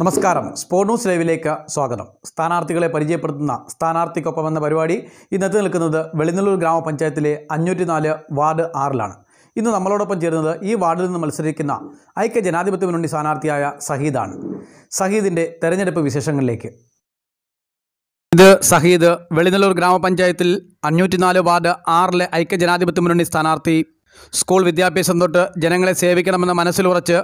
നമസ്കാരം ന്യൂസ് ലൈവിലേക്ക് സ്വാഗതം സ്ഥാനാർത്ഥികളെ പരിചയപ്പെടുത്തുന്ന സ്ഥാനാർത്ഥിക്കൊപ്പം എന്ന പരിപാടി ഇന്നത്തെ നിൽക്കുന്നത് വെളിനല്ലൂർ ഗ്രാമപഞ്ചായത്തിലെ അഞ്ഞൂറ്റി നാല് വാർഡ് ആറിലാണ് ഇന്ന് നമ്മളോടൊപ്പം ചേരുന്നത് ഈ വാർഡിൽ നിന്ന് മത്സരിക്കുന്ന ഐക്യ ജനാധിപത്യ മുന്നണി സ്ഥാനാർത്ഥിയായ സഹീദാണ് സഹീദിൻ്റെ തെരഞ്ഞെടുപ്പ് വിശേഷങ്ങളിലേക്ക് ഇത് സഹീദ് വെളിനല്ലൂർ ഗ്രാമപഞ്ചായത്തിൽ നാല് വാർഡ് ആറിലെ ഐക്യ ജനാധിപത്യ മുന്നണി സ്ഥാനാർത്ഥി സ്കൂൾ വിദ്യാഭ്യാസം തൊട്ട് ജനങ്ങളെ സേവിക്കണമെന്ന് മനസ്സിലുറച്ച്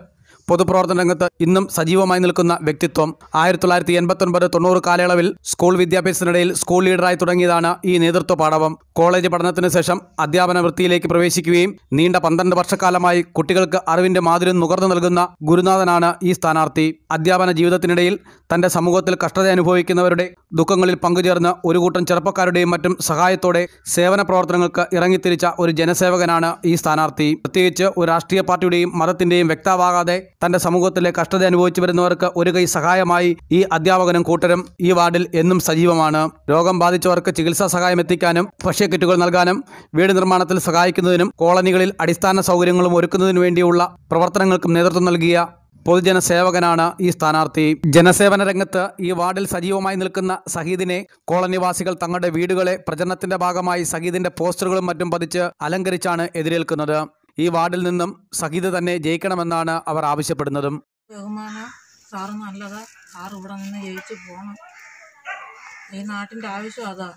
പൊതുപ്രവർത്തന രംഗത്ത് ഇന്നും സജീവമായി നിൽക്കുന്ന വ്യക്തിത്വം ആയിരത്തി തൊള്ളായിരത്തി എൺപത്തൊൻപത് തൊണ്ണൂറ് കാലയളവിൽ സ്കൂൾ വിദ്യാഭ്യാസത്തിനിടയിൽ സ്കൂൾ ലീഡറായി തുടങ്ങിയതാണ് ഈ നേതൃത്വ പാഠവം കോളേജ് പഠനത്തിന് ശേഷം അധ്യാപന വൃത്തിയിലേക്ക് പ്രവേശിക്കുകയും നീണ്ട പന്ത്രണ്ട് വർഷക്കാലമായി കുട്ടികൾക്ക് അറിവിന്റെ മാധുര്യം നുകർന്നു നൽകുന്ന ഗുരുനാഥനാണ് ഈ സ്ഥാനാർത്ഥി അധ്യാപന ജീവിതത്തിനിടയിൽ തന്റെ സമൂഹത്തിൽ കഷ്ടത അനുഭവിക്കുന്നവരുടെ ദുഃഖങ്ങളിൽ പങ്കുചേർന്ന് ഒരു കൂട്ടം ചെറുപ്പക്കാരുടെയും മറ്റും സഹായത്തോടെ സേവന പ്രവർത്തനങ്ങൾക്ക് ഇറങ്ങിത്തിരിച്ച ഒരു ജനസേവകനാണ് ഈ സ്ഥാനാർത്ഥി പ്രത്യേകിച്ച് ഒരു രാഷ്ട്രീയ പാർട്ടിയുടെയും മതത്തിന്റെയും വ്യക്താവാകാതെ തന്റെ സമൂഹത്തിലെ കഷ്ടത അനുഭവിച്ചു വരുന്നവർക്ക് ഒരു കൈ സഹായമായി ഈ അധ്യാപകനും കൂട്ടരും ഈ വാർഡിൽ എന്നും സജീവമാണ് രോഗം ബാധിച്ചവർക്ക് ചികിത്സാ സഹായം എത്തിക്കാനും ഭക്ഷ്യ കിറ്റുകൾ നൽകാനും വീട് നിർമ്മാണത്തിൽ സഹായിക്കുന്നതിനും കോളനികളിൽ അടിസ്ഥാന സൗകര്യങ്ങളും ഒരുക്കുന്നതിനു വേണ്ടിയുള്ള പ്രവർത്തനങ്ങൾക്കും നേതൃത്വം നൽകിയ പൊതുജന സേവകനാണ് ഈ സ്ഥാനാർത്ഥി ജനസേവന രംഗത്ത് ഈ വാർഡിൽ സജീവമായി നിൽക്കുന്ന സഹീദിനെ കോളനിവാസികൾ തങ്ങളുടെ വീടുകളെ പ്രചരണത്തിന്റെ ഭാഗമായി സഹീദിന്റെ പോസ്റ്ററുകളും മറ്റും പതിച്ച് അലങ്കരിച്ചാണ് എതിരേൽക്കുന്നത് ഈ വാർഡിൽ നിന്നും സഹിത തന്നെ ജയിക്കണമെന്നാണ് അവർ ആവശ്യപ്പെടുന്നതും ബഹുമാന സാറ് നല്ലതാ സാർ ഇവിടെ നിന്ന് ജയിച്ചു പോകണം ഈ നാട്ടിന്റെ ആവശ്യം അതാ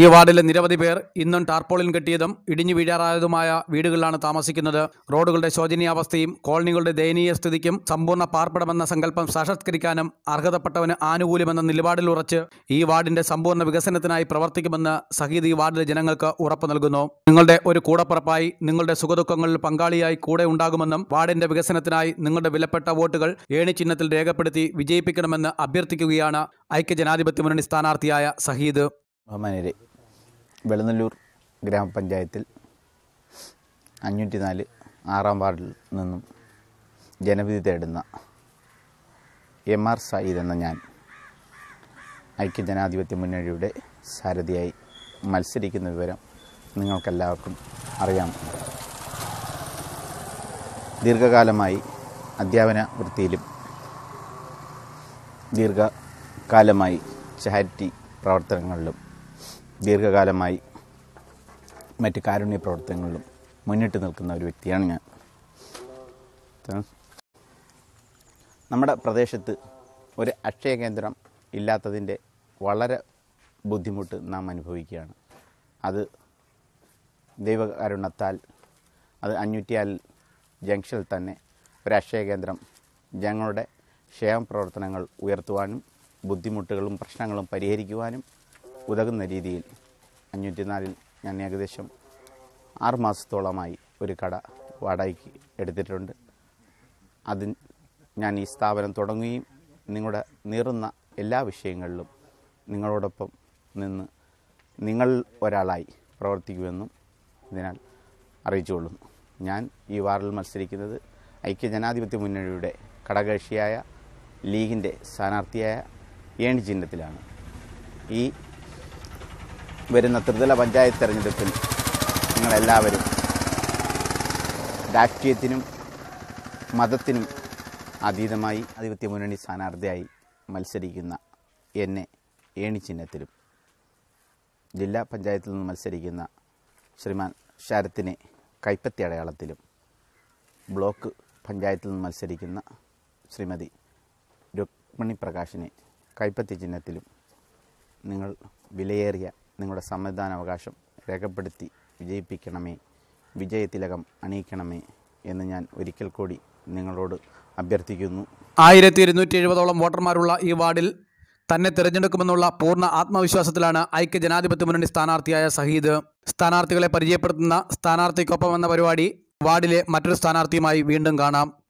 ഈ വാർഡിലെ നിരവധി പേർ ഇന്നും ടാർപോളിൻ കെട്ടിയതും ഇടിഞ്ഞു വീഴാറായതുമായ വീടുകളിലാണ് താമസിക്കുന്നത് റോഡുകളുടെ ശോചനീയാവസ്ഥയും കോളനികളുടെ ദയനീയ സ്ഥിതിക്കും സമ്പൂർണ്ണ പാർപ്പിടമെന്ന സങ്കല്പം സാക്ഷാത്കരിക്കാനും അർഹതപ്പെട്ടവന് ആനുകൂല്യമെന്ന നിലപാടിൽ ഉറച്ച് ഈ വാർഡിന്റെ സമ്പൂർണ്ണ വികസനത്തിനായി പ്രവർത്തിക്കുമെന്ന് സഹീദ് ഈ വാർഡിലെ ജനങ്ങൾക്ക് ഉറപ്പു നൽകുന്നു നിങ്ങളുടെ ഒരു കൂടപ്പുറപ്പായി നിങ്ങളുടെ സുഖദുഃഖങ്ങളിൽ പങ്കാളിയായി കൂടെ ഉണ്ടാകുമെന്നും വാർഡിന്റെ വികസനത്തിനായി നിങ്ങളുടെ വിലപ്പെട്ട വോട്ടുകൾ ഏണി ചിഹ്നത്തിൽ രേഖപ്പെടുത്തി വിജയിപ്പിക്കണമെന്ന് അഭ്യർത്ഥിക്കുകയാണ് ഐക്യജനാധിപത്യ മുന്നണി സ്ഥാനാർത്ഥിയായ സഹീദ് ബഹുമാനരെ വെളുന്നല്ലൂർ ഗ്രാമപഞ്ചായത്തിൽ അഞ്ഞൂറ്റി നാല് ആറാം വാർഡിൽ നിന്നും ജനവിധി തേടുന്ന എം ആർ സയ്യിദ് എന്ന ഞാൻ ഐക്യജനാധിപത്യ മുന്നണിയുടെ സാരഥിയായി മത്സരിക്കുന്ന വിവരം നിങ്ങൾക്കെല്ലാവർക്കും അറിയാം ദീർഘകാലമായി അധ്യാപന വൃത്തിയിലും ദീർഘകാലമായി ചാരിറ്റി പ്രവർത്തനങ്ങളിലും ദീർഘകാലമായി മറ്റ് കാരുണ്യ പ്രവർത്തനങ്ങളിലും മുന്നിട്ട് നിൽക്കുന്ന ഒരു വ്യക്തിയാണ് ഞാൻ നമ്മുടെ പ്രദേശത്ത് ഒരു അക്ഷയ കേന്ദ്രം ഇല്ലാത്തതിൻ്റെ വളരെ ബുദ്ധിമുട്ട് നാം അനുഭവിക്കുകയാണ് അത് ദൈവകാരുണത്താൽ അത് അഞ്ഞൂറ്റിയാൽ ജംഗ്ഷനിൽ തന്നെ ഒരു അക്ഷയ കേന്ദ്രം ഞങ്ങളുടെ ക്ഷേമ പ്രവർത്തനങ്ങൾ ഉയർത്തുവാനും ബുദ്ധിമുട്ടുകളും പ്രശ്നങ്ങളും പരിഹരിക്കുവാനും ഉതകുന്ന രീതിയിൽ നാലിൽ ഞാൻ ഏകദേശം ആറ് മാസത്തോളമായി ഒരു കട വാടകയ്ക്ക് എടുത്തിട്ടുണ്ട് അതിൽ ഞാൻ ഈ സ്ഥാപനം തുടങ്ങുകയും നിങ്ങളുടെ നീറുന്ന എല്ലാ വിഷയങ്ങളിലും നിങ്ങളോടൊപ്പം നിന്ന് നിങ്ങൾ ഒരാളായി പ്രവർത്തിക്കുമെന്നും ഇതിനാൽ അറിയിച്ചുകൊള്ളുന്നു ഞാൻ ഈ വാറിൽ മത്സരിക്കുന്നത് ഐക്യ ജനാധിപത്യ മുന്നണിയുടെ ഘടകകക്ഷിയായ ലീഗിൻ്റെ സ്ഥാനാർത്ഥിയായ ഏണി ചിഹ്നത്തിലാണ് ഈ വരുന്ന ത്രിതല പഞ്ചായത്ത് തെരഞ്ഞെടുപ്പിൽ നിങ്ങളെല്ലാവരും രാഷ്ട്രീയത്തിനും മതത്തിനും അതീതമായി ആധിപത്യ മുന്നണി സ്ഥാനാർത്ഥിയായി മത്സരിക്കുന്ന എന്നെ ഏണി ചിഹ്നത്തിലും ജില്ലാ പഞ്ചായത്തിൽ നിന്ന് മത്സരിക്കുന്ന ശ്രീമാൻ ശരത്തിനെ കൈപ്പത്തി അടയാളത്തിലും ബ്ലോക്ക് പഞ്ചായത്തിൽ നിന്ന് മത്സരിക്കുന്ന ശ്രീമതി രുക്മിണി പ്രകാശിനെ കൈപ്പത്തി ചിഹ്നത്തിലും നിങ്ങൾ വിലയേറിയ നിങ്ങളുടെ സമ്മതിദാനാവകാശം രേഖപ്പെടുത്തി വിജയിപ്പിക്കണമേ വിജയത്തിലകം അണിയിക്കണമേ എന്ന് ഞാൻ ഒരിക്കൽ കൂടി നിങ്ങളോട് അഭ്യർത്ഥിക്കുന്നു ആയിരത്തി ഇരുന്നൂറ്റി എഴുപതോളം വോട്ടർമാരുള്ള ഈ വാർഡിൽ തന്നെ തിരഞ്ഞെടുക്കുമെന്നുള്ള പൂർണ്ണ ആത്മവിശ്വാസത്തിലാണ് ഐക്യ ജനാധിപത്യ മുന്നണി സ്ഥാനാർത്ഥിയായ സഹീദ് സ്ഥാനാർത്ഥികളെ പരിചയപ്പെടുത്തുന്ന സ്ഥാനാർത്ഥിക്കൊപ്പം എന്ന പരിപാടി വാർഡിലെ മറ്റൊരു സ്ഥാനാർത്ഥിയുമായി വീണ്ടും കാണാം